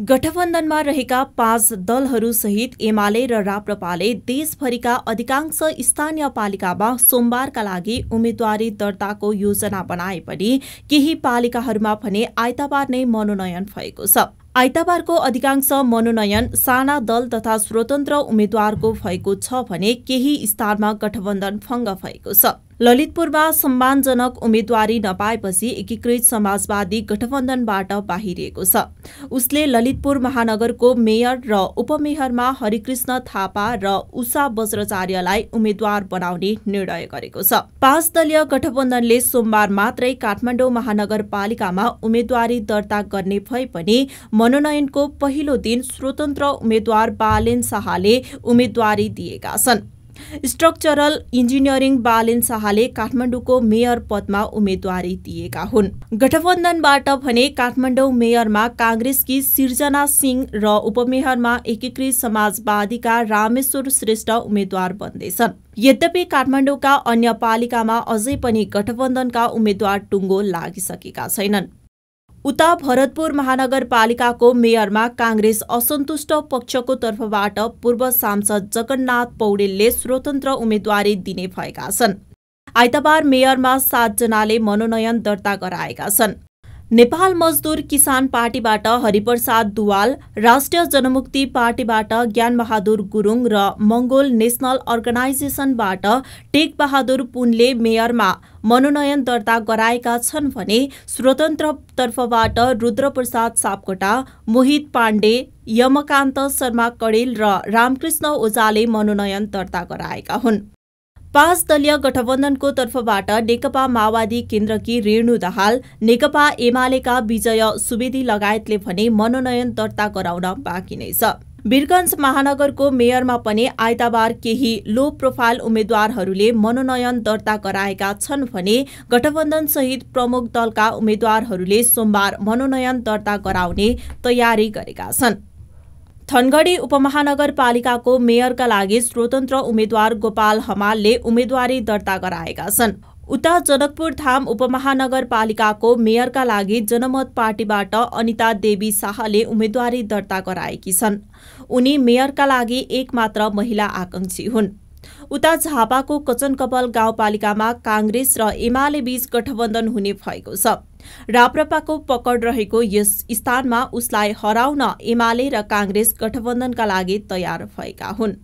गठबन्धनमा रहेका पाँच दलहरूसहित एमाले र राप्रपाले देशभरिका अधिकांश स्थानीय पालिकामा सोमबारका लागि उम्मेद्वारी दर्ताको योजना बनाए पनि केही पालिकाहरूमा भने आइतबार नै मनोनयन भएको छ आइतबारको अधिकांश मनोनयन साना दल तथा स्वतन्त्र उम्मेद्वारको भएको छ भने केही स्थानमा गठबन्धन फङ्ग भएको छ ललितपुरमा सम्मानजनक उम्मेद्वारी नपाएपछि एकीकृत समाजवादी गठबन्धनबाट बाहिरिएको छ उसले ललितपुर महानगरको मेयर र उपमेयरमा हरिकृष्ण थापा र उषा वज्राचार्यलाई उम्मेद्वार बनाउने निर्णय गरेको छ पाँच दलीय गठबन्धनले सोमबार मात्रै काठमाडौँ महानगरपालिकामा उम्मेद्वारी दर्ता गर्ने भए पनि मनोनयनको पहिलो दिन स्वतन्त्र उम्मेद्वार बालेन शाहले उम्मेद्वारी दिएका छन् स्ट्रक्चरल इन्जिनियरिङ बालेन शाहले काठमाडौँको मेयर पदमा उम्मेद्वारी दिएका हुन् गठबन्धनबाट भने काठमाडौँ मेयरमा काङ्ग्रेसकी सिर्जना सिंह र उपमेयरमा एकीकृत समाजवादीका रामेश्वर श्रेष्ठ उम्मेद्वार बन्दैछन् यद्यपि काठमाडौँका अन्य पालिकामा अझै पनि गठबन्धनका उम्मेद्वार टुङ्गो लागिसकेका छैनन् उता भरतपुर महानगरपालिकाको मेयरमा काङ्ग्रेस असन्तुष्ट पक्षको तर्फबाट पूर्व सांसद जगन्नाथ पौडेलले स्वतन्त्र उम्मेद्वारी दिने भएका छन् आइतबार मेयरमा सातजनाले मनोनयन दर्ता गराएका छन् नेपाल मजदुर किसान पार्टीबाट हरिप्रसाद दुवाल राष्ट्रिय जनमुक्ति पार्टीबाट ज्ञानबहादुर गुरुङ र मङ्गोल नेसनल अर्गनाइजेसनबाट टेकबहादुर पुनले मेयरमा मनोनयन दर्ता गराएका छन् भने स्वतन्त्रतर्फबाट रुद्रप्रसाद सापकोटा मोहित पाण्डे यमकान्त शर्मा कडेल र रामकृष्ण ओझाले मनोनयन दर्ता गराएका हुन् पाँच दलीय गठबन्धनको तर्फबाट नेकपा माओवादी केन्द्रकी रेणु दाहाल नेकपा एमालेका विजय सुवेदी लगायतले भने मनोनयन दर्ता गराउन बाँकी नै छ वीरगञ्ज महानगरको मेयरमा पनि आइतबार केही लो प्रोफाइल उम्मेद्वारहरूले मनोनयन दर्ता गराएका छन् भने गठबन्धनसहित प्रमुख दलका उम्मेद्वारहरूले सोमबार मनोनयन दर्ता गराउने तयारी गरेका छन् धनगढी उपमहानगरपालिकाको मेयरका लागि स्वतन्त्र उम्मेद्वार गोपाल हमालले उम्मेद्वारी दर्ता गराएका छन् उता जनकपुर धाम उपमहानगरपालिकाको मेयरका लागि जनमत पार्टीबाट अनिता देवी शाहले उम्मेद्वारी दर्ता गराएकी छन् उनी मेयरका लागि एकमात्र महिला आकाङ्क्षी हुन् उता झापाको कचनकपल गाउँपालिकामा काङ्ग्रेस र एमाले बीच गठबन्धन हुने भएको छ राप्रपाको पकड रहेको यस स्थानमा उसलाई हराउन एमाले र काङ्ग्रेस गठबन्धनका लागि तयार भएका हुन्